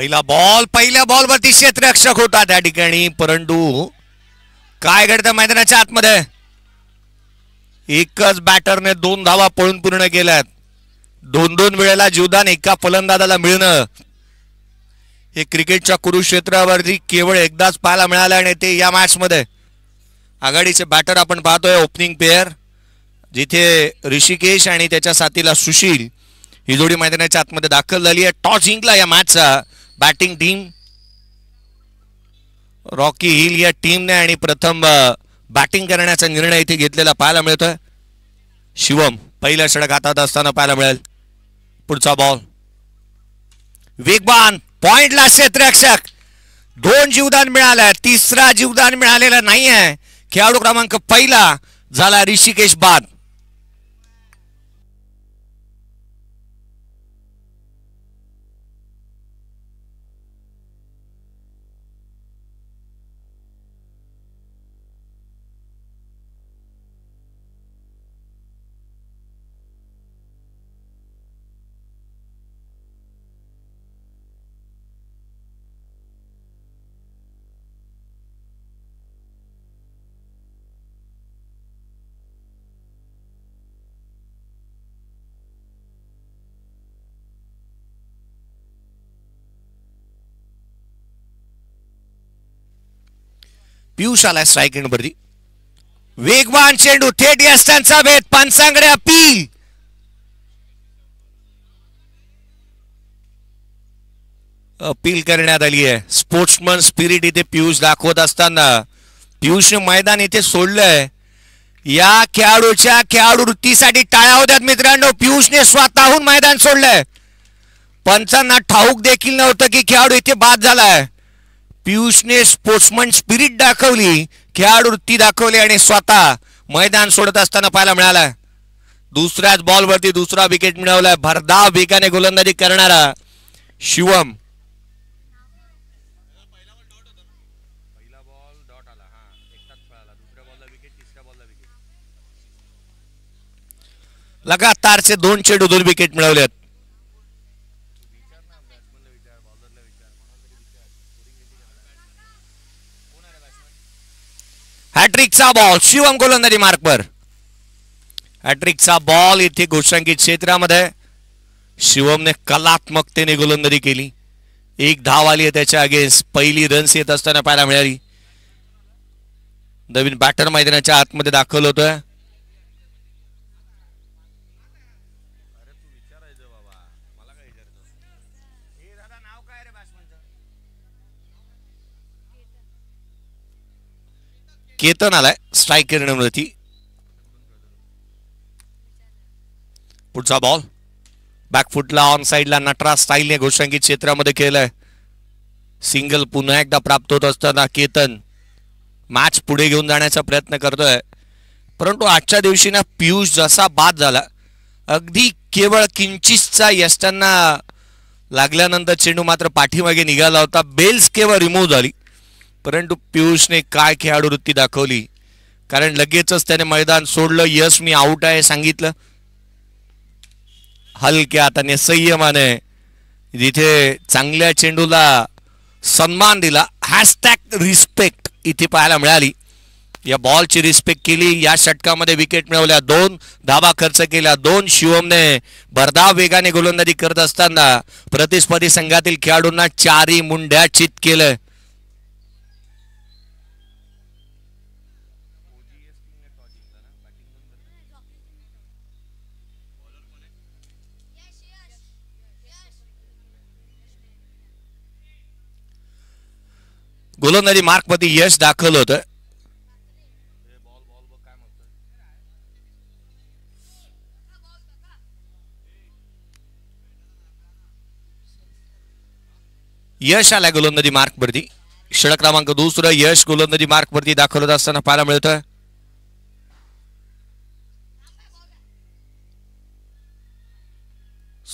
पहिला बॉल पहिल्या बॉलवरती क्षेत्ररक्षक होता त्या ठिकाणी परंतु काय घडतं मैदानाच्या आतमध्ये एकच बॅटरने दोन धावा पळून पूर्ण केल्यात दोन दोन वेळेला जीवदान एका फलंदाजाला मिळणं हे क्रिकेटच्या कुरुक्षेत्रावरती केवळ एकदाच पाहायला मिळालं आणि ते या मॅचमध्ये आघाडीचे बॅटर आपण पाहतोय ओपनिंग पेअर जिथे ऋषिकेश आणि त्याच्या साथीला सुशील ही जोडी मैदानाच्या आतमध्ये दाखल झाली आहे टॉस जिंकला या मॅचचा बॅटिंग टीम रॉकी हिल या टीमने आणि प्रथम बॅटिंग करण्याचा निर्णय इथे घेतलेला पाहायला मिळतोय शिवम पहिला षडक हातात असताना पाहायला मिळेल पुढचा बॉल वेगवान पॉइंटला क्षेत्ररक्षक दोन जीवदान मिळाले तिसरा जीवदान मिळालेला नाही आहे खेळाडू क्रमांक पहिला झाला ऋषिकेश बाद पियुष आलाय स्ट्राईक वरती वेगवान चेंडू थेट यस्टांचा भेद अपील अपील करण्यात आली आहे स्पोर्ट्समन स्पिरिट इथे पियुष दाखवत असताना पियुषने मैदान इथे सोडलंय या खेळाडूच्या खेळाडू वृत्तीसाठी टाळ्या होत्यात मित्रांनो पियुषने स्वतःहून मैदान सोडलंय पंचांना ठाऊक देखील नव्हतं की खेळाडू इथे बाद झालाय पियुषने स्पोर्ट्समन स्पिरिट दाखवली खेळाडू वृत्ती दाखवली आणि स्वतः मैदान सोडत असताना पाहायला मिळाला दुसऱ्याच बॉलवरती दुसरा विकेट मिळवलाय भरधाव वेगाने गोलंदाजी करणारा शिवम लगातारचे दोन चेडू दोन विकेट मिळवलेत हॅट्रिकचा बॉल शिवम गोलंदाजी मार्क पर हॅट्रिकचा बॉल इथे घोषांकित क्षेत्रामध्ये शिवमने कलात्मकतेने गोलंदाजी केली एक धाव आली आहे त्याच्या अगेन्स्ट पहिली रन्स येत असताना पाहायला मिळाली नवीन बॅटर मैदानाच्या आतमध्ये दाखल होतोय केतन आलाय स्ट्राईक किरणावरती पुढचा बॉल बॅकफुटला ऑन साईडला नटरा स्टाईलने घोषांकित क्षेत्रामध्ये केलंय सिंगल पुन्हा एकदा प्राप्त होत असताना केतन मॅच पुढे घेऊन जाण्याचा प्रयत्न करतोय परंतु आजच्या दिवशी ना पियुष जसा बाद झाला अगदी केवळ किंचितचा यष्टांना लागल्यानंतर चेंडू मात्र पाठीमागे निघाला होता बेल्स केवळ रिमूव्ह झाली परंतु पियुषने काय खेळाडू वृत्ती दाखवली कारण लगेचच त्याने मैदान सोडलं यस मी आउट आहे सांगितलं हलक्या त्याने संयमाने जिथे चांगल्या चेंडूला सन्मान दिला हॅशटॅग रिस्पेक्ट इथे पाहायला मिळाली या बॉलची रिस्पेक्ट केली या षटकामध्ये विकेट मिळवल्या दोन धाबा खर्च केल्या दोन शिवमने भरधाव वेगाने गोलंदाजी करत असताना प्रतिस्पर्धी संघातील खेळाडूंना चारी मुंड्या चित केलं गोलंदाजी मार्कवरती यश दाखल होतं यश आलाय गोलंदाजी वरती षड क्रमांक दुसरं यश गोलंदाजी वरती दाखल होत असताना पाहायला मिळत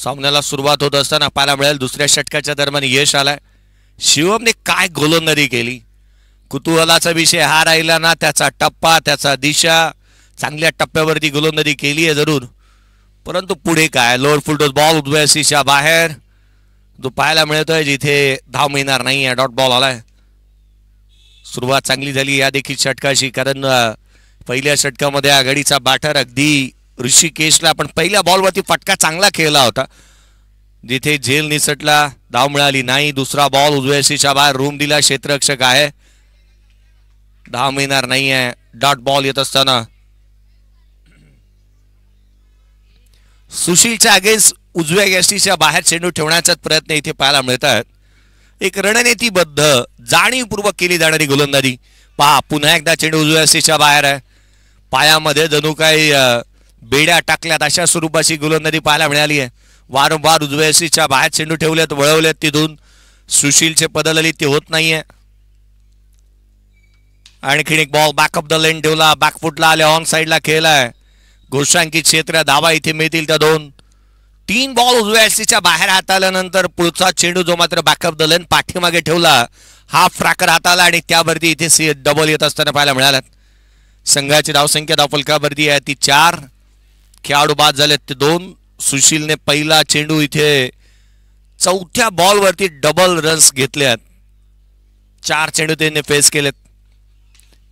सामन्याला सुरुवात होत असताना पाहायला मिळेल दुसऱ्या षटकाच्या दरम्यान यश आलाय शिवमने काय गोलंदरी केली कुतूहलाचा विषय हा राहिला ना त्याचा टप्पा त्याचा दिशा चांगल्या टप्प्यावरती गोलंदरी केली आहे जरूर परंतु पुढे काय लोअर फुलटोस बॉल उद्वयसीच्या बाहेर जो पाहायला मिळतोय जिथे धाव मिळणार नाही आहे डॉट बॉल आलाय सुरुवात चांगली झाली या देखील षटकाशी कारण पहिल्या षटकामध्ये आघाडीचा बाटर अगदी ऋषिकेशला पण पहिल्या बॉलवरती फटका चांगला खेळला होता जिथे झेल निसटला धाव मिळाली नाही दुसरा बॉल उजव्याशीच्या बाहेर रूम दिला क्षेत्ररक्षक आहे धाव मिळणार नाही आहे डॉट बॉल येत असताना सुशीलच्या अगेन्स्ट उजव्या गॅस्टीच्या बाहेर चेंडू ठेवण्याचा प्रयत्न इथे पाहायला मिळतात एक रणनीतीबद्ध जाणीवपूर्वक केली जाणारी गोलंदाजी पहा पुन्हा एकदा चेंडू उजव्या बाहेर आहे पायामध्ये जणू काही बेड्या टाकल्यात अशा स्वरूपाची गोलंदाजी पाहायला मिळाली आहे वारंवार उजव्याशीच्या बाहेर चेंडू ठेवलेत वळवलेत तिथून सुशीलचे पदलली ते होत नाहीये आणखीन एक बॉल बॅकअप द लेन ठेवला बॅकफुटला आले ऑन साईडला खेळलाय घोषांकित क्षेत्र धावा इथे मिळतील त्या दोन तीन बॉल उजव्या बाहेर आल्यानंतर पुढचा चेंडू जो मात्र बॅकअप द लेन पाठीमागे ठेवला हा हात हाताला आणि त्यावरती इथे सी डबल येत असताना पाहायला मिळाल्यात संघाची धावसंख्या धावफलकावरती आहे ती चार खेळाडू बाद झालेत ते दोन सुशीलने पहिला चेंडू इथे चौथ्या बॉलवरती डबल रन्स घेतल्यात चार चेंडू त्यांनी फेस केलेत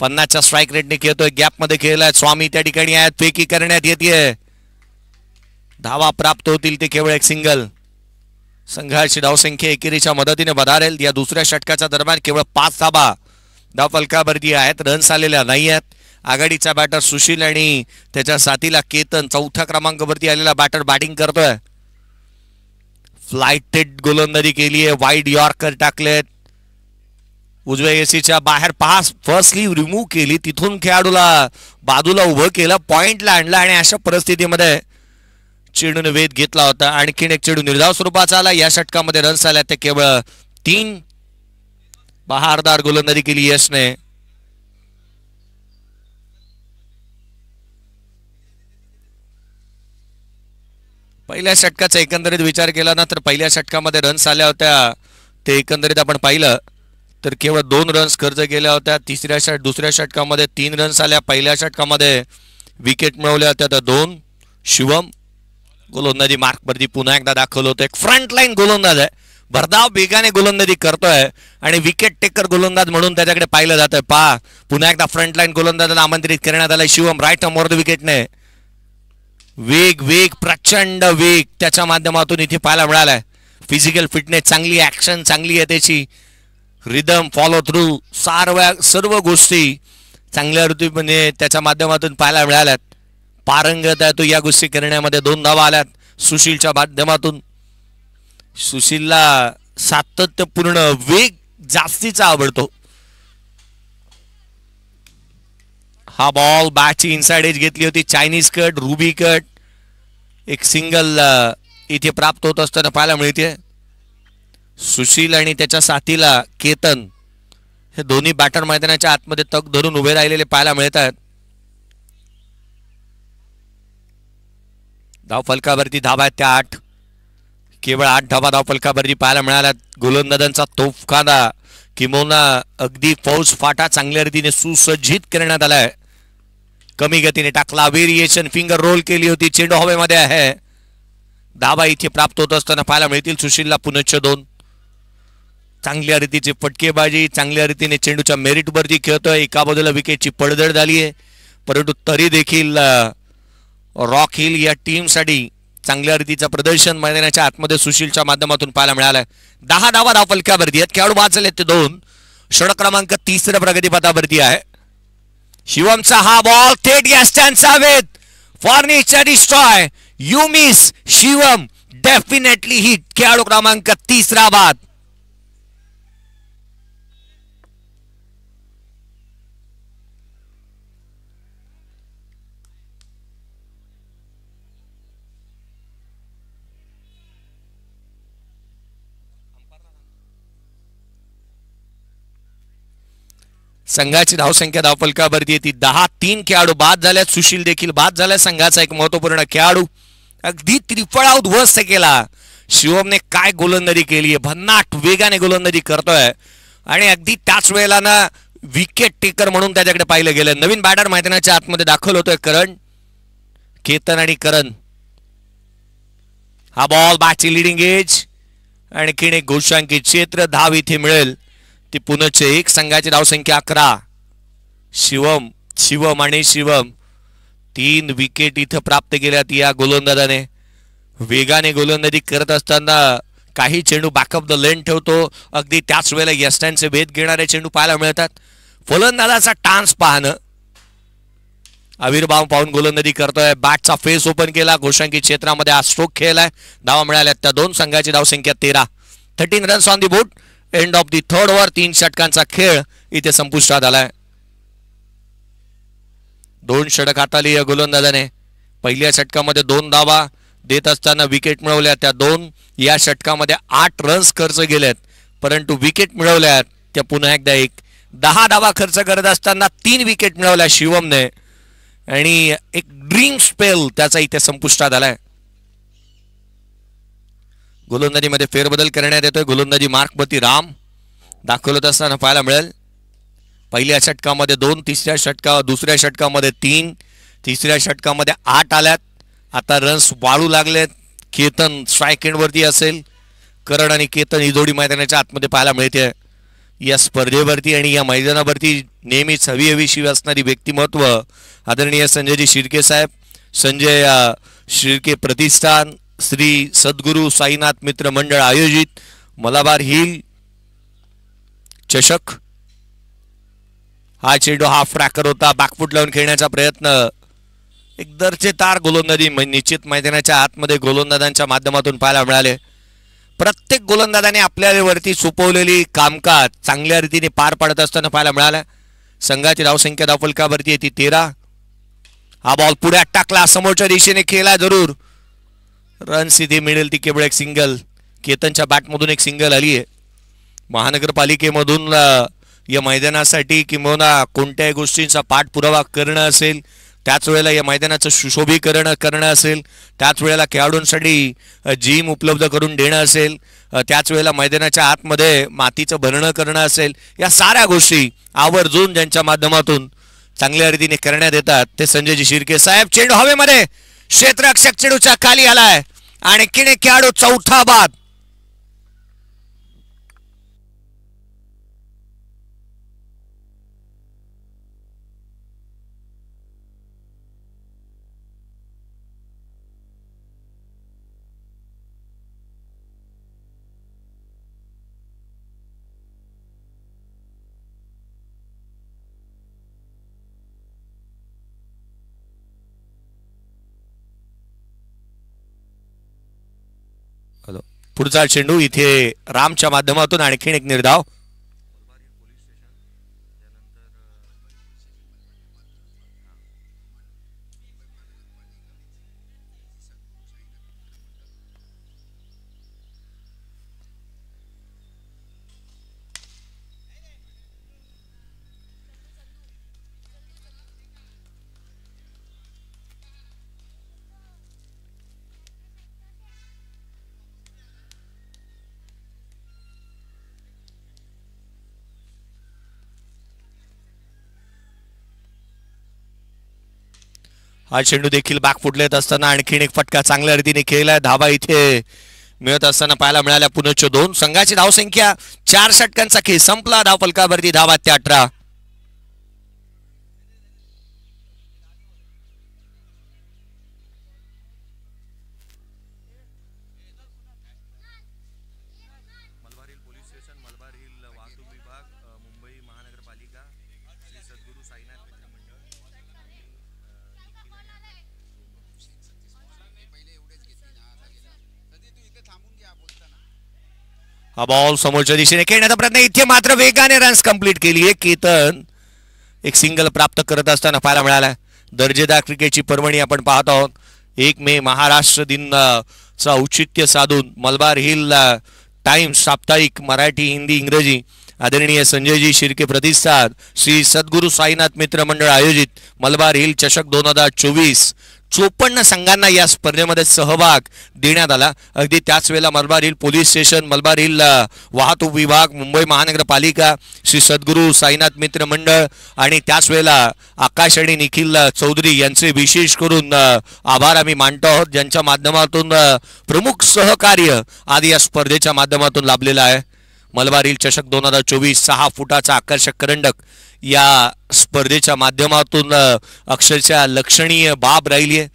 पन्नासच्या स्ट्राईक रेटने खेळतोय गॅपमध्ये खेळलाय स्वामी त्या ठिकाणी आहेत फेकी करण्यात येते धावा प्राप्त होतील ते केवळ एक सिंगल संघाची डावसंख्या एकेरीच्या मदतीने बदारेल या दुसऱ्या षटकाच्या दरम्यान केवळ पाच धाबा फलकावरती आहेत रन्स आलेल्या नाही आहेत आघाडीचा बॅटर सुशील आणि त्याच्या साथीला केतन चौथ्या क्रमांकावरती आलेला बॅटर बॅटिंग करतोय फ्लायटेड गोलंदाजी केली आहे यॉर्कर टाकलेत उजव्या एसीच्या बाहेर पास फर्स्ट रिमूव्ह केली तिथून खेळाडूला बाजूला उभं केलं पॉइंटला आणलं आणि अशा परिस्थितीमध्ये चेडून वेध घेतला होता आणखीन एक चेडू निर्धाव स्वरूपाचा आला या षटकामध्ये रन्स आल्या ते केवळ तीन बहारदार गोलंदाजी केली यशने पहिल्या षटकाचा एकंदरीत विचार केला ना तर पहिल्या षटकामध्ये रन्स आल्या होत्या ते एकंदरीत आपण पाहिलं तर केवळ दोन रन्स खर्च केल्या होत्या तिसऱ्या षट दुसऱ्या षटकामध्ये तीन रन्स आल्या पहिल्या षटकामध्ये विकेट मिळवल्या होत्या तर दोन शिवम गोलंदाजी मार्कवरती पुन्हा एकदा दाखल होतं एक फ्रंटलाईन गोलंदाज आहे भरधाव बेगाने गोलंदाजी करतोय आणि विकेट टेकर गोलंदाज म्हणून त्याच्याकडे पाहिलं आहे पा पुन्हा एकदा फ्रंटलाईन गोलंदाजाला आमंत्रित करण्यात आलाय शिवम राईट द विकेटने वेग वेग प्रचंड वेग त्याच्या माध्यमातून इथे पाहायला मिळालाय फिजिकल फिटनेस चांगली ऍक्शन चांगली आहे त्याची रिदम फॉलो थ्रू सारव्या सर्व गोष्टी चांगल्या ऋतूमध्ये त्याच्या माध्यमातून पाहायला मिळाल्यात पारंगत आहे तो या गोष्टी करण्यामध्ये दोन धावा आल्यात सुशीलच्या माध्यमातून सुशीलला सातत्यपूर्ण वेग जास्तीचा आवडतो हा बॉल बॅटची इनसाइड एज घेतली होती चायनीज कट रुबी कट एक सिंगल uh, इथे प्राप्त होत असताना पाहायला मिळते सुशील आणि त्याच्या साथीला केतन हे दोन्ही बॅटर मैदानाच्या आतमध्ये तग धरून उभे राहिलेले पाहायला मिळत आहेत धाव फलकावरती धाबा आहेत त्या आठ केवळ आठ धाबा धाव फलकावरती पाहायला मिळाल्यात गोलंदाजांचा तोफखाना किमोना अगदी फौज फाटा चांगल्या रीतीने सुसज्जित करण्यात आलाय कमी गतीने टाकला व्हेरिएशन फिंगर रोल केली होती चेंडू हवेमध्ये आहे दाबा इथे प्राप्त होत असताना पाहायला मिळतील सुशीलला पुनश्च दोन चांगल्या रीतीची फटकेबाजी चांगल्या रीतीने चेंडूच्या मेरिटवरती जी खेळतोय एका बाजूला विकेटची पडझड झाली आहे परंतु तरी देखील रॉक हिल या टीमसाठी चांगल्या रीतीचं प्रदर्शन मैदानाच्या आतमध्ये सुशीलच्या माध्यमातून पाहायला मिळालं दहा धावा धाव आहेत खेळाडू वाचले ते दोन षड क्रमांक तिसऱ्या प्रगतीपथावरती आहे शिवमचा हा बॉल थेट गॅस्टॅनचा वेध furniture destroy miss Shivam definitely hit खेळाडू क्रमांक तिसरा बाद संघाची धावसंख्या धावपलकावरती येते दहा तीन खेळाडू बाद झाल्यात सुशील देखील बाद झाल्या संघाचा एक महत्वपूर्ण खेळाडू अगदी त्रिफळा उद्ध्वस्त केला शिवमने काय गोलंदाजी केली आहे भन्नाट वेगाने गोलंदाजी करतोय आणि अगदी त्याच वेळेला ना विकेट टेकर म्हणून त्याच्याकडे पाहिलं गेलं नवीन बॅटर मैदानाच्या आतमध्ये दाखल होतोय करण केतन आणि करण हा बॉल बॅटची लिडिंग एज आणखीन एक गोशांकित क्षेत्र धाव इथे मिळेल ती पुनचे एक संघाची धावसंख्या अकरा शिवम शिवम आणि शिवम तीन विकेट इथं प्राप्त केल्यात या गोलंदाजाने वेगाने गोलंदाजी करत असताना काही चेंडू बॅकअप द लेन ठेवतो अगदी त्याच वेळेला यस्टँडचे भेद घेणारे चेंडू पाहायला मिळतात फलंदाजाचा टान्स पाहणं आविर्भाव पाहून गोलंदाजी करतोय बॅटचा फेस ओपन केला घोषांकी क्षेत्रामध्ये आज स्ट्रोक खेळलाय धावा मिळाल्यात त्या दोन संघाची धावसंख्या तेरा thirteen runs on the board end of the third over तीन षटकांचा खेळ इथे संपुष्टात आलाय दोन षटक हाताळली या गोलंदाजाने पहिल्या षटकामध्ये दोन दावा देत असताना विकेट मिळवल्या त्या दोन या षटकामध्ये आठ रन्स खर्च गेलेत परंतु विकेट मिळवल्यात त्या पुन्हा एकदा एक दहा धावा खर्च करत असताना तीन विकेट मिळवल्या शिवमने आणि एक ड्रीम स्पेल त्याचा इथे संपुष्टात आलाय गोलंदाजीमध्ये फेरबदल करण्यात येतोय गोलंदाजी मार्कपती राम दाखल असताना पाहायला मिळेल पहिल्या षटकामध्ये दोन तिसऱ्या षटका दुसऱ्या षटकामध्ये तीन तिसऱ्या षटकामध्ये आठ आल्यात आता रन्स वाळू लागलेत केतन स्ट्रायकेंडवरती असेल करण आणि केतन ही जोडी मैदानाच्या आतमध्ये पाहायला मिळते या स्पर्धेवरती आणि या मैदानावरती नेहमीच हवी हवीशी असणारी व्यक्तिमत्व आदरणीय संजयजी शिर्के साहेब संजय शिर्के प्रतिष्ठान श्री सद्गुरू साईनाथ मित्र मंडळ आयोजित मलाबार हिल चषक हा चेंडू हाफ ट्रॅकर होता बाकफूट लावून खेळण्याचा प्रयत्न एक दर्जेदार गोलंदाजी निश्चित मैदानाच्या आतमध्ये गोलंदाजांच्या माध्यमातून पाहायला मिळाले प्रत्येक गोलंदाजाने आपल्यावरती सोपवलेली कामकाज चांगल्या रीतीने पार पाडत असताना पाहायला मिळालं संघाची धावसंख्या आहे येते तेरा हा बॉल पुढ्यात टाकला समोरच्या दिशेने खेळला जरूर रन सिधी मिळेल ती केवळ एक सिंगल केतनच्या बॅटमधून एक सिंगल आली आहे महानगरपालिकेमधून या मैदानासाठी किंबहुना कोणत्याही गोष्टींचा पाठपुरावा करणं असेल त्याच वेळेला या मैदानाचं सुशोभीकरण करणं असेल त्याच वेळेला खेळाडूंसाठी जिम उपलब्ध करून देणं असेल त्याच वेळेला मैदानाच्या आतमध्ये मातीचं भरणं करणं असेल या साऱ्या गोष्टी आवर्जून ज्यांच्या माध्यमातून चांगल्या रीतीने करण्यात येतात ते संजयजी शिर्के साहेब चेंडू हवेमध्ये क्षेत्ररक्षक चिडूच्या खाली आलाय आणि किणे खेळाडू चौथा बाद पुढचा चेंडू इथे रामच्या माध्यमातून आणखीन एक निर्धाव हा चेंडू देखील बाग फुटलेत असताना आणखीन एक फटका चांगल्या रीतीने खेळलाय धावा इथे मिळत असताना पाहायला मिळाल्या पुनश्च दोन संघाची धावसंख्या चार षटकांचा खेळ संपला धावफलकावरती धावा ते अठरा हा बॉल समोरच्या दिशेने खेळण्याचा प्रयत्न इथे मात्र वेगाने रन्स कंप्लीट केली आहे केतन एक सिंगल प्राप्त करत असताना पाहायला मिळाला दर्जेदार क्रिकेटची पर्वणी आपण पाहत आहोत एक मे महाराष्ट्र दिन चा औचित्य साधून मलबार हिल टाइम्स साप्ताहिक मराठी हिंदी इंग्रजी आदरणीय संजयजी शिर्के प्रतिसाद श्री सद्गुरू साईनाथ मित्र मंडळ आयोजित मलबार हिल चषक दोन हजार चोवीस चोपन्न संघांना या स्पर्धेमध्ये सहभाग देण्यात आला अगदी त्याच Malabar Hill police station Malabar Hill वाहतूक विभाग मुंबई महानगरपालिका श्री सद्गुरू साईनाथ मित्र मंडळ आणि त्याच वेळेला आकाश आणि निखिल चौधरी यांचे विशेष करून आभार आम्ही मानतो आहोत ज्यांच्या माध्यमातून प्रमुख सहकार्य आधी या स्पर्धेच्या माध्यमातून लाभलेलं आहे मलबार हिल चषक दोन हजार चोवीस सहा फुटाचा आकर्षक करंडक या स्पर्धेच्या माध्यमातून अक्षरशः लक्षणीय बाब राहिली आहे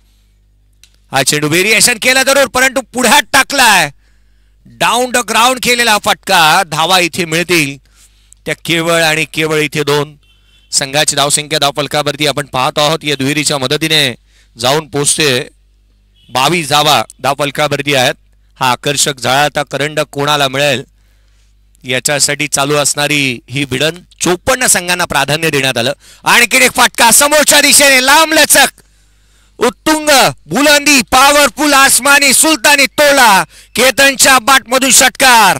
हा चेंडू व्हेरिएशन केला जरूर परंतु पुढ्यात टाकलाय डाऊन द ग्राउंड केलेला फटका धावा इथे मिळतील त्या केवळ आणि केवळ इथे दोन संघाची धावसंख्या धावफलकावरती आपण पाहत आहोत या दुहेरीच्या मदतीने जाऊन पोचते बावीस धावा धावफलकावरती आहेत हा आकर्षक झळा आता करंडक कोणाला मिळेल याच्यासाठी चालू असणारी ही भिडण चोपन्न संघांना प्राधान्य देण्यात आलं आणखीन एक फाटका समोरच्या दिशेने लांब लचक उत्तुंग बुलंदी पॉवरफुल आसमानी सुलतानी तोला केतनच्या बाटमधून षटकार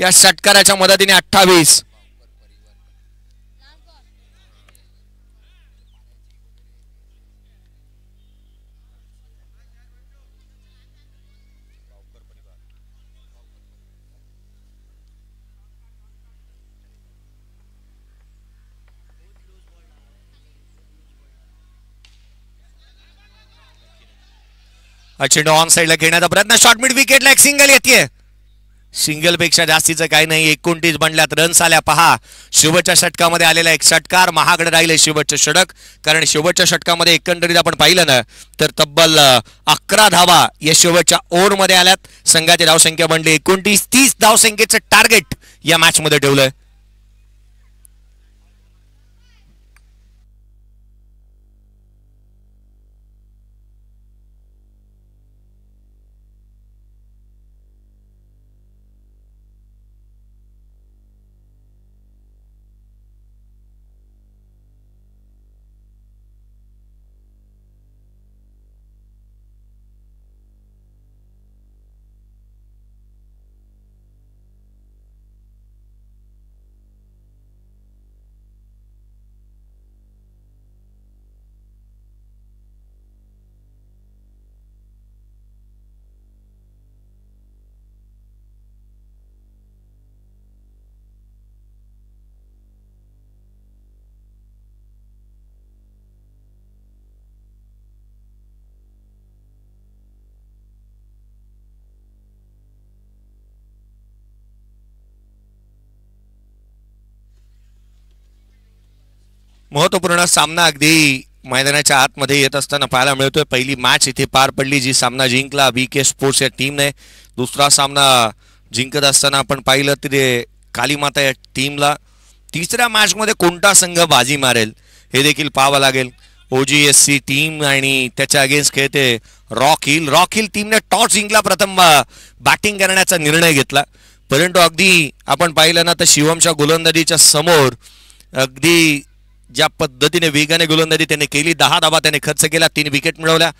या षटकाराच्या मदतीने अठ्ठावीस चेंडू ऑन साइडला घेण्याचा प्रयत्न शॉर्ट मिड विकेटला एक सिंगल येते सिंगल पेक्षा जास्तीचं काही नाही एकोणतीस बनल्यात रन्स आल्या पहा शेवटच्या षटकामध्ये आलेला एक षटकार महागड राहिले शेवटचं षटक कारण शेवटच्या षटकामध्ये एकंदरीत आपण पाहिलं ना तर तब्बल अकरा धावा या शेवटच्या ओव्हरमध्ये आल्यात संघाची धावसंख्या बनली एकोणतीस तीस धावसंख्येचं टार्गेट या मॅचमध्ये ठेवलंय महत्वपूर्ण सामना अगदी मैदानाच्या आतमध्ये येत असताना पाहायला मिळतोय पहिली मॅच इथे पार पडली जी सामना जिंकला बी के स्पोर्ट्स या टीमने दुसरा सामना जिंकत असताना आपण पाहिलं तिथे कालीमाता या टीमला तिसऱ्या मॅचमध्ये कोणता संघ बाजी मारेल हे देखील पाहावं लागेल O G S C team आणि त्याच्या अगेन्स्ट खेळते रॉक हिल रॉक हिल टीमने टॉस जिंकला प्रथम बॅटिंग करण्याचा निर्णय घेतला परंतु अगदी आपण पाहिलं ना तर शिवमच्या गोलंदाजीच्या समोर अगदी ज्या पद्धतीने वेगाने गोलंदाजी त्याने केली दहा धावा त्याने खर्च केला तीन विकेट मिळवल्या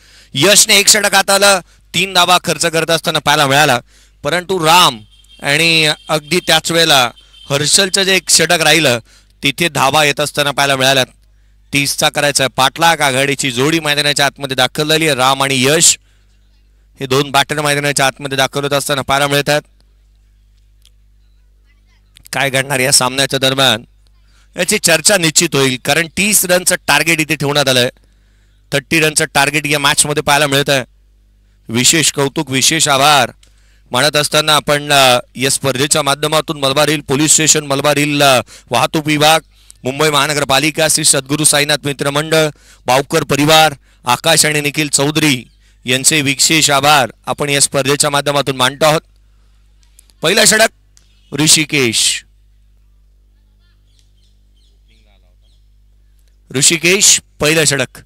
यशने एक षटक हात आलं तीन धावा खर्च करत असताना पाहायला मिळाला परंतु राम आणि अगदी त्याच वेळेला हर्षलचं जे एक षटक राहिलं तिथे धाबा येत असताना पाहायला मिळाल्यात तीसचा करायचा पाटला आघाडीची जोडी मैदानाच्या आतमध्ये दाखल झाली राम आणि यश हे दोन बॅटर मैदानाच्या आतमध्ये दाखल होत असताना पाहायला मिळतात काय घडणार या सामन्याच्या दरम्यान याची चर्चा निश्चित होईल कारण तीस रनचं टार्गेट इथे ठेवण्यात आलं आहे थर्टी रनचं टार्गेट या मॅचमध्ये पाहायला मिळत आहे विशेष कौतुक विशेष आभार म्हणत असताना आपण या स्पर्धेच्या माध्यमातून Malabar Hill police station Malabar Hill वाहतूक विभाग मुंबई महानगरपालिका श्री सद्गुरू साईनाथ मित्रमंडळ बावकर परिवार आकाश आणि निखिल चौधरी यांचे विशेष आभार आपण या स्पर्धेच्या माध्यमातून मांडतो आहोत पहिला षडक ऋषिकेश ऋषिकेश पहिलं षडक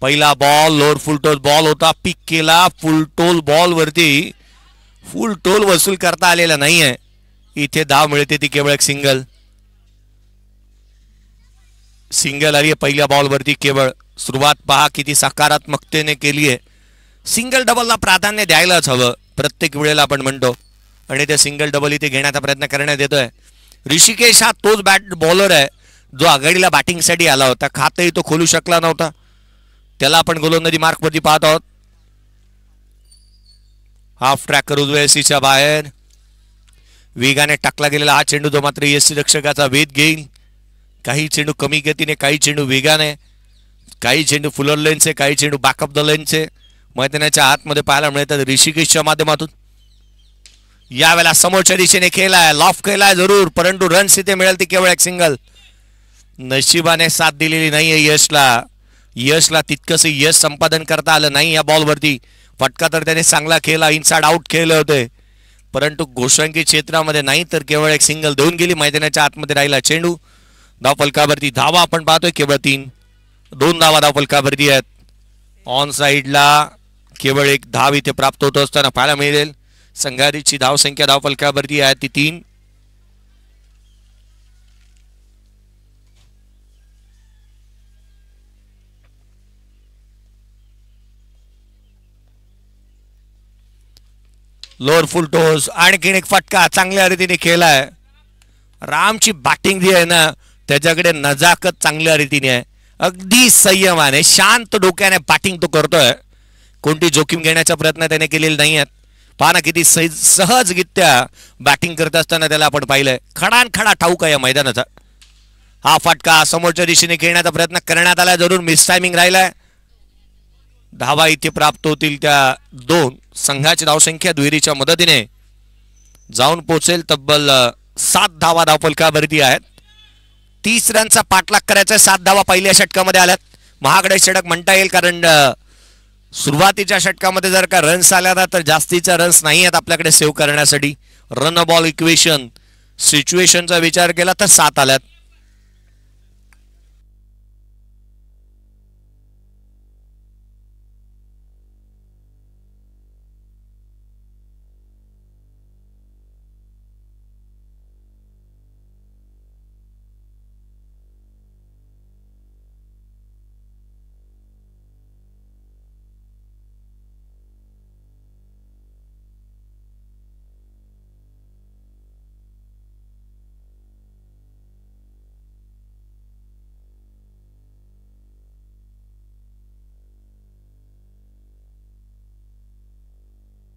पहिला बॉल लोअर फुल बॉल होता पिक केला फुल टोल बॉलवरती फुल टोल वसूल करता आलेला नाहीये इथे धाव मिळते ती केवळ एक सिंगल सिंगल आली पहिल्या पहिल्या बॉलवरती केवळ सुरुवात पहा किती सकारात्मकतेने केली आहे सिंगल डबलला प्राधान्य द्यायलाच हवं प्रत्येक वेळेला आपण म्हणतो आणि ते सिंगल डबल इथे घेण्याचा प्रयत्न करण्यात येतोय ऋषिकेश हा तोच बॅट बॉलर आहे जो आघाडीला बॅटिंगसाठी आला होता खातही तो खोलू शकला नव्हता त्याला आपण गोलंदाजी मार्कमध्ये पाहत आहोत हाफ ट्रॅकर उजव्या सीच्या बाहेर वेगाने टाकला गेलेला हा चेंडू जो मात्र एस रक्षकाचा वेध घेईल काही चेंडू कमी गतीने काही चेंडू वेगाने काही चेंडू फुलर लेनचे काही चेंडू बॅकअप द लेनचे मैदानाच्या आतमध्ये पाहायला मिळतात ऋषिकेशच्या माध्यमातून यावेळेला समोरच्या दिशेने खेळलाय लॉफ केलाय जरूर परंतु रन्स इथे मिळेल ते केवळ एक सिंगल नशिबाने साथ दिलेली नाही आहे यशला यशला तितकंसं यश संपादन करता आलं नाही या बॉलवरती फटका तर त्याने चांगला खेळला इनसाइड आउट खेळले होते परंतु गोशांकी क्षेत्रामध्ये नाही तर केवळ एक सिंगल देऊन गेली मैदानाच्या आतमध्ये राहिला चेंडू धाव फलकावरती धावा आपण पाहतोय केवळ तीन दोन धावा धाव फलकावरती आहेत ऑन साईडला केवळ एक धाव इथे प्राप्त होत असताना पाहायला मिळेल संघारीची धावसंख्या फलकावरती आहे ती तीन लोअर फुल टोस आणखी एक फटका चांगल्या रीतीने खेळलाय रामची बॅटिंग जी आहे ना त्याच्याकडे नजाकत चांगल्या रीतीने आहे अगदी संयमाने शांत डोक्याने बॅटिंग तो करतोय कोणती जोखीम घेण्याचा प्रयत्न त्याने केलेले नाही आहेत पहा ना किती सहज सहजगित्या बॅटिंग करत असताना त्याला आपण पाहिलंय खडान खडा ठाऊक आहे या मैदानाचा हा फटका समोरच्या दिशेने खेळण्याचा प्रयत्न करण्यात आला जरूर मिस टायमिंग राहिलाय धावा इथे प्राप्त होतील त्या दोन संघाची धावसंख्या दुहेरीच्या मदतीने जाऊन पोचेल तब्बल सात धावा धावफलकावरती आहेत तीस रनचा पाठलाग करायचा सात धावा पहिल्या षटकामध्ये आल्यात महागडे षटक म्हणता येईल कारण सुरुवातीच्या षटकामध्ये जर का रन्स आल्या तर जास्तीच्या रन्स नाही आहेत आपल्याकडे सेव्ह करण्यासाठी रन बॉल इक्वेशन सिच्युएशनचा विचार केला तर सात आल्यात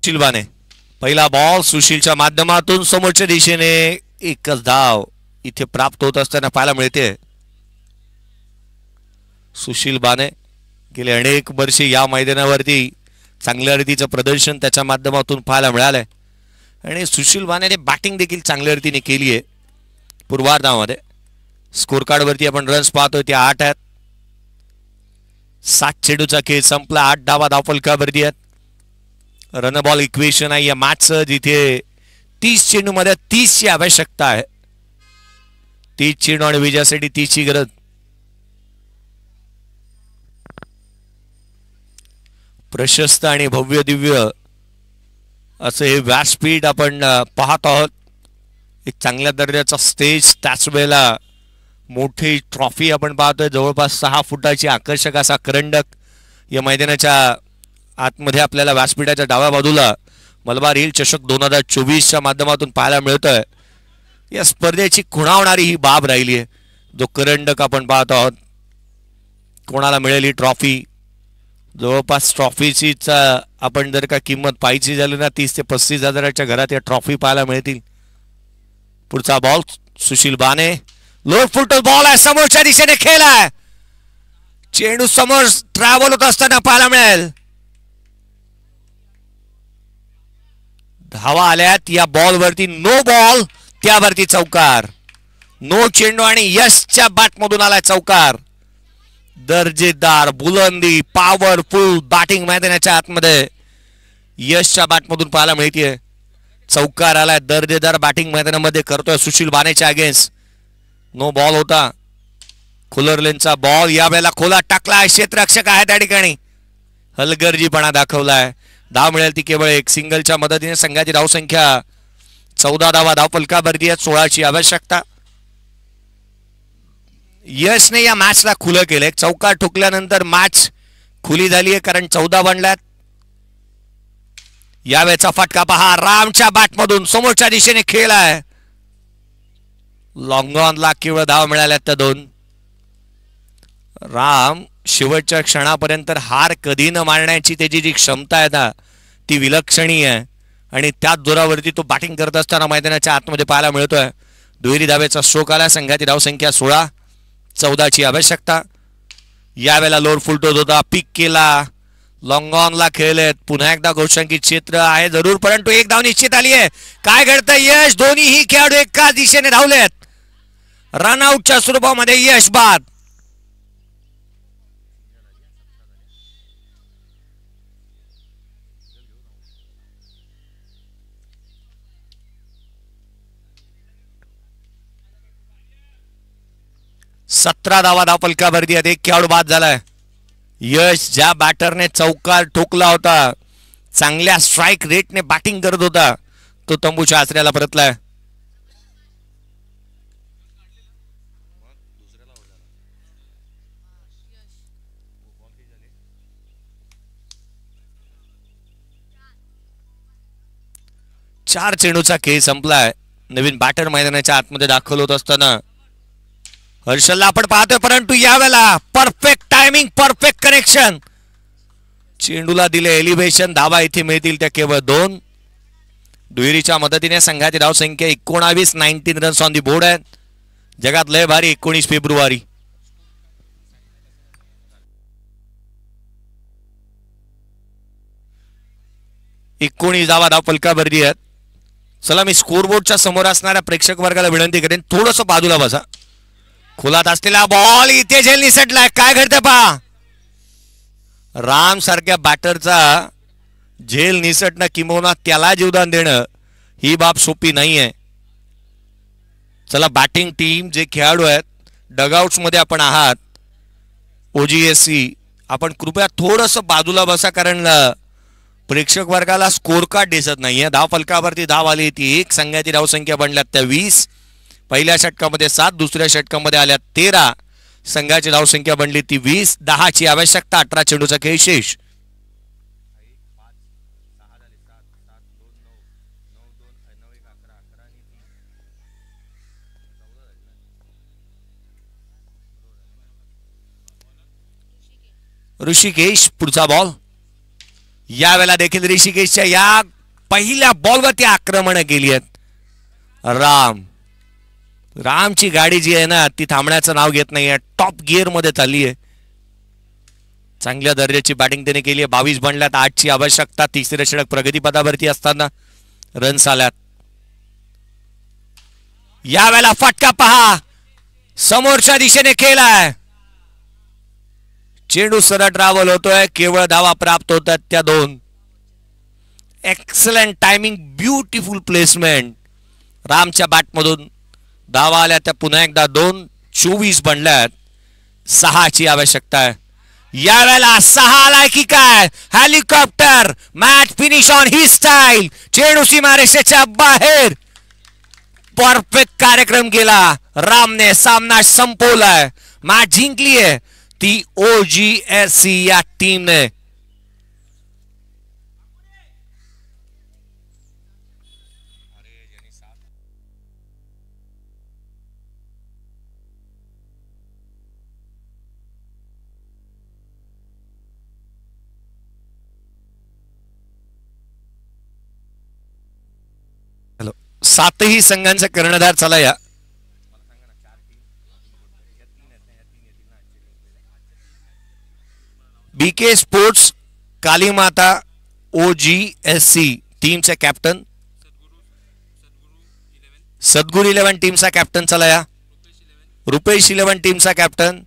चिलवाने पहिला बॉल सुशीलच्या माध्यमातून समोरच्या दिशेने एकच धाव इथे प्राप्त होत असताना पाहायला मिळते सुशील बाने गेले अनेक वर्षे या मैदानावरती चांगल्या रीतीचं प्रदर्शन त्याच्या माध्यमातून पाहायला मिळालंय आणि सुशील बानेने बॅटिंग देखील चांगल्या रीतीने केली आहे पूर्वार्धामध्ये स्कोर वरती आपण रन्स पाहतोय ते आठ आहेत सात चेडूचा खेळ संपला आठ डावा धावफलकावरती आहेत रनबॉल इक्वेशन आहे या मॅच जिथे तीस तीस ची आवश्यकता आहे तीस चेंडू आणि विजयासाठी तीसची गरज प्रशस्त आणि भव्य दिव्य असं हे व्यासपीठ आपण पाहत आहोत एक चांगल्या दर्जाचा स्टेज त्याच वेळेला मोठी ट्रॉफी आपण पाहतोय जवळपास सहा फुटाची आकर्षक असा करंडक या मैदानाच्या आतमध्ये आपल्याला व्यासपीठाच्या डाव्या बाजूला मलबार हिल चषक दोन हजार चोवीसच्या माध्यमातून पाहायला आहे या स्पर्धेची खुणावणारी ही बाब राहिली आहे जो करंडक आपण पाहत आहोत कोणाला मिळेल ही ट्रॉफी जवळपास ट्रॉफीचीचा आपण जर का किंमत पाहिजे झाली ना तीस ते पस्तीस हजाराच्या घरात या ट्रॉफी पाहायला मिळतील पुढचा बॉल सुशील बाने लोड फुटो बॉल आहे समोरच्या दिशेने खेळ आहे चेंडू समोर ट्रॅव्हल होत असताना पाहायला मिळेल धावा आल्यात या बॉलवरती नो बॉल त्यावरती चौकार नो चेंडू आणि यशच्या बॅटमधून आलाय चौकार दर्जेदार बुलंदी पॉवरफुल बॅटिंग मैदानाच्या आतमध्ये यशच्या बॅटमधून पाहायला मिळतीये चौकार आलाय दर्जेदार बॅटिंग मैदानामध्ये करतोय सुशील बानेच्या अगेन्स्ट नो बॉल होता लेनचा बॉल यावेळेला खोला टाकलाय क्षेत्ररक्षक आहे त्या ठिकाणी हलगर्जीपणा दाखवलाय धाव मिळेल ती केवळ एक सिंगलच्या मदतीने संघाची संख्या चौदा धावा धाव फलकाभरती आहे सोळाची आवश्यकता यशने या मॅचला खुलं केलंय चौका ठोकल्यानंतर मॅच खुली झाली आहे कारण चौदा बनल्यात यावेळेचा फटका पहा रामच्या बॅटमधून समोरच्या दिशेने खेळ आहे लॉंगॉनला केवळ धाव मिळाल्यात त्या दोन राम शेवटच्या क्षणापर्यंत हार कधी न मारण्याची त्याची जी क्षमता आहे ना ती विलक्षणीय आहे आणि त्याच दुरावरती तो बॅटिंग करत असताना मैदानाच्या आतमध्ये पाहायला मिळतोय दुहेरी धावेचा शोक आला संघाची धावसंख्या सोळा चौदाची आवश्यकता यावेळेला लोअर फुलटोत होता पिक केला लॉंग ऑनला खेळलेत पुन्हा एकदा घोषांकी क्षेत्र आहे जरूर परंतु एक धाव निश्चित आली आहे काय घडतं यश दोन्हीही खेळाडू एका दिशेने धावलेत रनआउटच्या स्वरूपामध्ये यश बाद सतरा धावा पलक्या भरती आहेत एक खेळाडू बाद झालाय यश ज्या बॅटरने चौकार ठोकला होता चांगल्या स्ट्राईक रेटने बॅटिंग करत होता तो तंबूच्या आचऱ्याला परतलाय चार चेंडूचा खेळ संपलाय नवीन बॅटर मैदानाच्या आतमध्ये दाखल होत असताना हर्षलला आपण पाहतोय परंतु यावेळेला परफेक्ट टायमिंग परफेक्ट कनेक्शन चेंडूला दिले एलिव्हेशन धावा इथे मिळतील त्या केवळ दोन दुहेरीच्या मदतीने संघाची संख्या एकोणावीस nineteen runs on the board आहेत जगात लय भारी एकोणीस फेब्रुवारी एकोणीस धावा धाव पलका भरली आहेत चला मी स्कोरबोर्डच्या समोर असणाऱ्या प्रेक्षक वर्गाला विनंती करेन थोडस बाजूला बसा खोलात असलेला बॉल इथे झेल निसटलाय काय घडतं पहा राम सारख्या बॅटरचा झेल निसटणं किंबहुना त्याला जीवदान देणं ही बाब सोपी नाहीये चला बॅटिंग टीम जे खेळाडू आहेत मध्ये आपण आहात ओजीएससी आपण कृपया थोडस बाजूला बसा कारण प्रेक्षक वर्गाला स्कोर कार्ड दिसत नाहीये दहा फलकावरती धाव आली ती एक संघाची धावसंख्या बनल्यात त्या वीस पहिल्या षटकामध्ये सात दुसऱ्या षटकामध्ये आल्या तेरा संघाची धावसंख्या बनली ती वीस दहाची आवश्यकता अठरा चेंडूचा खेळ शेष ऋषिकेश पुढचा बॉल यावेळेला देखील ऋषिकेशच्या या पहिल्या बॉलवरती आक्रमण केली आहेत राम रामची गाडी जी आहे ना ती थांबण्याचं नाव घेत नाहीये आहे टॉप गिअरमध्ये चालली आहे चांगल्या दर्जाची बॅटिंग त्याने केली आहे बावीस बनल्यात आठची आवश्यकता तिसरे षडक प्रगतीपदावरती असताना रन्स आल्यात यावेळेला फटका पहा समोरच्या दिशेने खेळलाय चेंडू सरळ ट्रॅव्हल होतोय केवळ धावा प्राप्त होतात त्या दोन एक्सलंट टायमिंग ब्युटिफुल प्लेसमेंट रामच्या बॅटमधून धावा आल्या त्या पुन्हा एकदा दोन चोवीस बनल्यात सहाची आवश्यकता आहे यावेळेला सहा आलाय की काय हेलिकॉप्टर मॅच फिनिश ऑन ही स्टाईल चेडूसी मारेशेच्या बाहेर परफेक्ट कार्यक्रम केला रामने सामना संपवलाय मॅच जिंकलीय ती ओ जी एस सी या टीमने सातही संघांचा कर्णधार चला या BK sports Kalimata O G S C टीमचा कॅप्टन सद्गुरु इलेव्हन टीमचा कॅप्टन चला रुपेश इलेव्हन टीमचा कॅप्टन